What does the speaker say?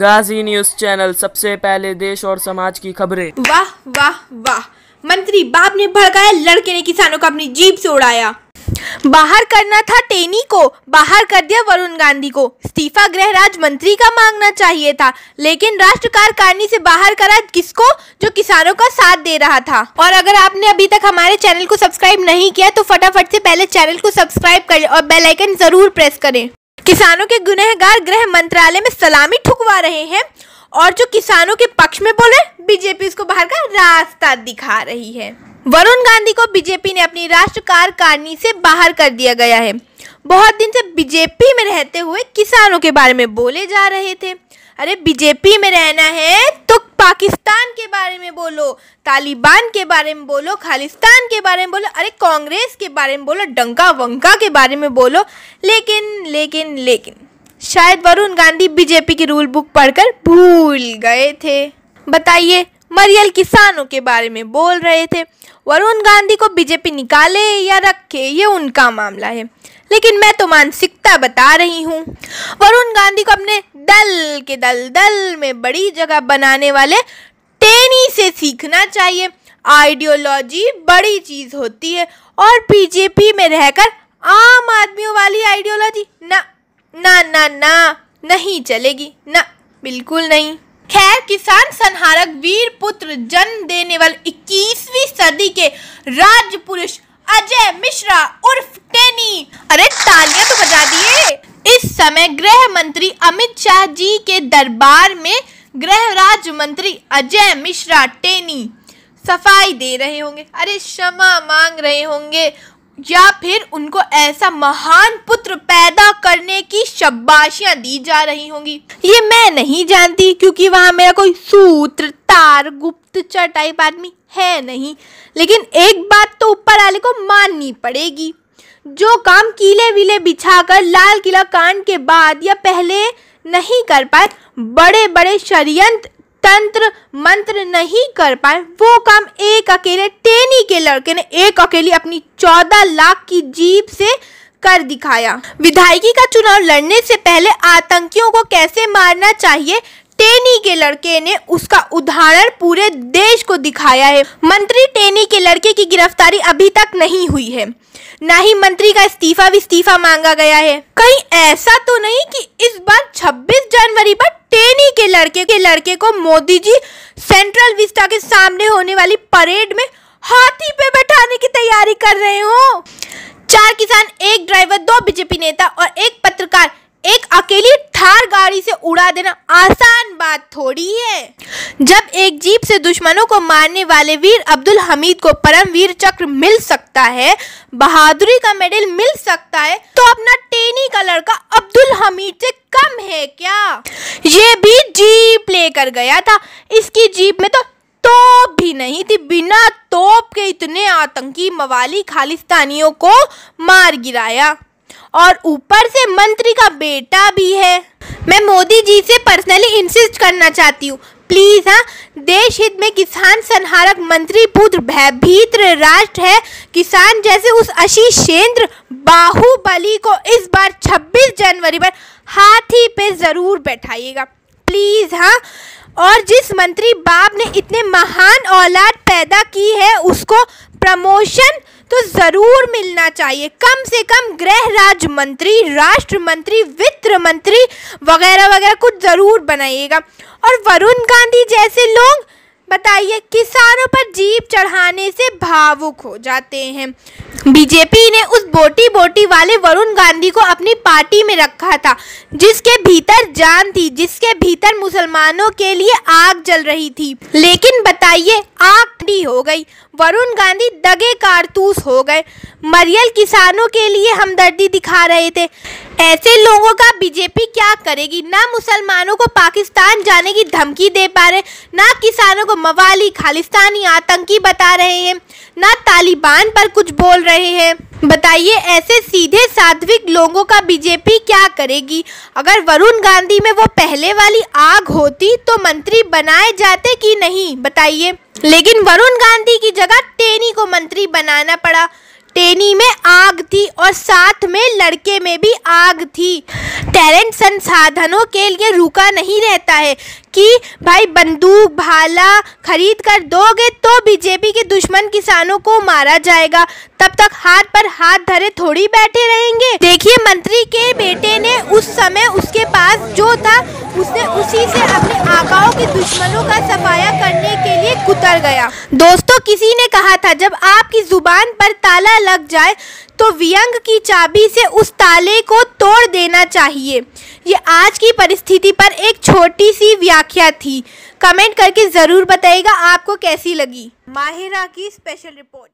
गाजी news channel सबसे पहले देश और समाज की खबरें वाह वाह वाह मंत्री बाप ने भड़काया लड़के ने किसानों का अपनी जीप से उड़ाया बाहर करना था टेनी को बाहर कर दिया वरुण गांधी को इस्तीफा गृह राज्य मंत्री का मांगना चाहिए था लेकिन राष्ट्र कार्यकारिणी से बाहर करा किसको जो किसानों का साथ दे रहा था और अगर आपने अभी तक हमारे चैनल को सब्सक्राइब नहीं किया तो फटाफट से पहले चैनल को सब्सक्राइब करें और बेल आइकन जरूर प्रेस करें किसानों के गुनहगार गृह मंत्रालय में सलामी ठुकवा रहे हैं और जो किसानों के पक्ष में बोले बीजेपी उसको बाहर का रास्ता दिखा रही है वरुण गांधी को बीजेपी ने अपनी राष्ट्र कार्यकारिणी से बाहर कर दिया गया है बहुत दिन से बीजेपी में रहते हुए किसानों के बारे में बोले जा रहे थे अरे बीजेपी में रहना है तो पाकिस्तान के बारे में बोलो तालिबान के बारे में बोलो खालिस्तान के बारे में बोलो अरे कांग्रेस के बारे में बोलो डंका वंका के बारे में बोलो लेकिन लेकिन लेकिन शायद वरुण गांधी बीजेपी की रूल बुक पढ़कर भूल गए थे बताइए मरियल किसानों के बारे में बोल रहे थे वरुण गांधी को बीजेपी निकाले या रखे ये उनका मामला है लेकिन मैं तो मानसिकता बता रही हूँ वरुण गांधी को अपने दल के दल दल में बड़ी जगह बनाने वाले टेनी से सीखना चाहिए आइडियोलॉजी बड़ी चीज़ होती है और बीजेपी में रहकर आम आदमियों वाली आइडियोलॉजी ना ना ना ना नहीं चलेगी ना बिल्कुल नहीं खैर किसान संहारक वीर पुत्र जन्म देने वाले 21वीं सदी के राज पुरुष अजय मिश्रा उर्फ टे कहानी अरे तालियां तो बजा दिए इस समय गृह मंत्री अमित शाह जी के दरबार में गृह राज्य मंत्री अजय मिश्रा टेनी सफाई दे रहे होंगे अरे क्षमा मांग रहे होंगे या फिर उनको ऐसा महान पुत्र पैदा करने की शब्बाशियां दी जा रही होंगी ये मैं नहीं जानती क्योंकि वहाँ मेरा कोई सूत्र तार गुप्त चटाई आदमी है नहीं लेकिन एक बात तो ऊपर वाले को माननी पड़ेगी जो काम कीले विले बिछाकर लाल किला कांड के बाद या पहले नहीं कर पाए बड़े बड़े षडयंत्र तंत्र मंत्र नहीं कर पाए वो काम एक अकेले टेनी के लड़के ने एक अकेली अपनी चौदह लाख की जीप से कर दिखाया विधायकी का चुनाव लड़ने से पहले आतंकियों को कैसे मारना चाहिए टेनी के लड़के ने उसका उदाहरण पूरे देश को दिखाया है मंत्री टेनी के लड़के की गिरफ्तारी अभी तक नहीं हुई है ना ही मंत्री का इस्तीफा भी इस्तीफा मांगा गया है कहीं ऐसा तो नहीं कि इस बार 26 जनवरी पर टेनी के लड़के के लड़के को मोदी जी सेंट्रल विस्टा के सामने होने वाली परेड में हाथी पे बैठाने की तैयारी कर रहे हो चार किसान एक ड्राइवर दो बीजेपी नेता और एक पत्रकार एक अकेली बाहर गाड़ी से उड़ा देना आसान बात थोड़ी है जब एक जीप से दुश्मनों को मारने वाले वीर अब्दुल हमीद को परमवीर चक्र मिल सकता है बहादुरी का मेडल मिल सकता है तो अपना टेनी का लड़का अब्दुल हमीद से कम है क्या ये भी जीप लेकर गया था इसकी जीप में तो तोप भी नहीं थी बिना तोप के इतने आतंकी मवाली खालिस्तानियों को मार गिराया और ऊपर से मंत्री का बेटा भी है मैं मोदी जी से पर्सनली इंसिस्ट करना चाहती हूँ प्लीज़ हाँ देश हित में किसान संहारक मंत्री पुत्र भयभीत राष्ट्र है किसान जैसे उस आशीष सेंद्र बाहुबली को इस बार 26 जनवरी पर हाथी पे ज़रूर बैठाइएगा प्लीज़ हाँ और जिस मंत्री बाप ने इतने महान औलाद पैदा की है उसको प्रमोशन तो ज़रूर मिलना चाहिए कम से कम गृह राज्य मंत्री राष्ट्र मंत्री वित्त मंत्री वगैरह वगैरह कुछ ज़रूर बनाइएगा और वरुण गांधी जैसे लोग बताइए किसानों पर जीप चढ़ाने से भावुक हो जाते हैं बीजेपी ने उस बोटी बोटी वाले वरुण गांधी को अपनी पार्टी में रखा था जिसके भीतर जान थी जिसके भीतर मुसलमानों के लिए आग जल रही थी लेकिन बताइए आग बॉडी हो गई वरुण गांधी दगे कारतूस हो गए मरियल किसानों के लिए हमदर्दी दिखा रहे थे ऐसे लोगों का बीजेपी क्या करेगी ना मुसलमानों को पाकिस्तान जाने की धमकी दे पा रहे ना किसानों को मवाली खालिस्तानी आतंकी बता रहे हैं ना तालिबान पर कुछ बोल रहे हैं बताइए ऐसे सीधे सात्विक लोगों का बीजेपी क्या करेगी अगर वरुण गांधी में वो पहले वाली आग होती तो मंत्री बनाए जाते कि नहीं बताइए लेकिन वरुण गांधी की जगह टेनी को मंत्री बनाना पड़ा टेनी में आग थी और साथ में लड़के में भी आग थी टैलेंट संसाधनों के लिए रुका नहीं रहता है कि भाई बंदूक भाला खरीद कर दोगे तो बीजेपी के दुश्मन किसानों को मारा जाएगा तब तक हाथ पर हाथ धरे थोड़ी बैठे रहेंगे देखिए मंत्री के बेटे ने उस समय उसके पास जो था उसने उसी से अपने आकाओं के दुश्मनों का सफाया करने के लिए कुतर गया दोस्तों किसी ने कहा था जब आपकी जुबान पर ताला लग जाए तो व्यंग की चाबी से उस ताले को तोड़ देना चाहिए ये आज की परिस्थिति पर एक छोटी सी व्याख्या थी कमेंट करके ज़रूर बताइएगा आपको कैसी लगी माहिरा की स्पेशल रिपोर्ट